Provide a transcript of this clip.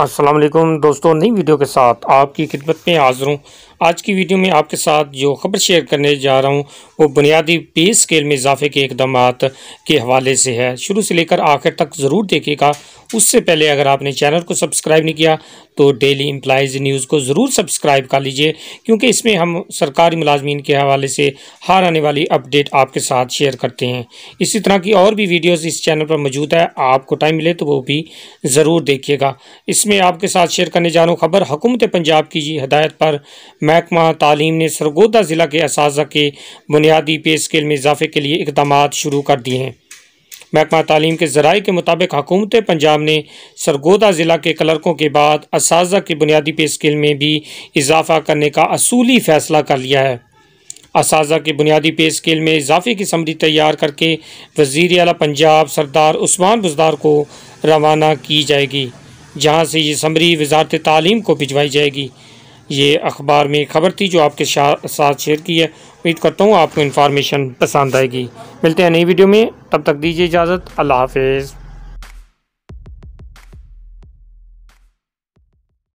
असलम दोस्तों नई वीडियो के साथ आपकी खिदमत में हाजिर हूँ आज की वीडियो में आपके साथ जो खबर शेयर करने जा रहा हूँ वो बुनियादी पे स्केल में इजाफे के इकदाम के हवाले से है शुरू से लेकर आखिर तक ज़रूर देखिएगा उससे पहले अगर आपने चैनल को सब्सक्राइब नहीं किया तो डेली एम्प्लाइज न्यूज़ को ज़रूर सब्सक्राइब कर लीजिए क्योंकि इसमें हम सरकारी मुलाजमीन के हवाले से हार आने वाली अपडेट आपके साथ शेयर करते हैं इसी तरह की और भी वीडियोस इस चैनल पर मौजूद है आपको टाइम मिले तो वो भी ज़रूर देखिएगा इसमें आपके साथ शेयर करने जा रहा हूँ खबर हुकूमत पंजाब की हदायत पर महकमा तालीम ने सरगोदा ज़िला के इस के बुनियादी पे स्केल में इजाफे के लिए इकदाम शुरू कर दिए हैं महकमा तालीम के ज़रा के मुताबिक हकूमत पंजाब ने सरगोदा ज़िला के क्लर्कों के बाद इस के बुनियादी पे स्केल में भी इजाफा करने का असूली फ़ैसला कर लिया है इस के बुनियादी पे स्केल में इजाफे की समरी तैयार करके वजीर अला पंजाब सरदार उस्मान बुजदार को रवाना की जाएगी जहाँ से ये समरी वजारत तालीम को भिजवाई जाएगी ये अखबार में खबर थी जो आपके साथ शेयर की है उम्मीद करता हूँ आपको इन्फॉर्मेशन पसंद आएगी मिलते हैं नई वीडियो में तब तक दीजिए इजाज़त अल्लाह हाफिज़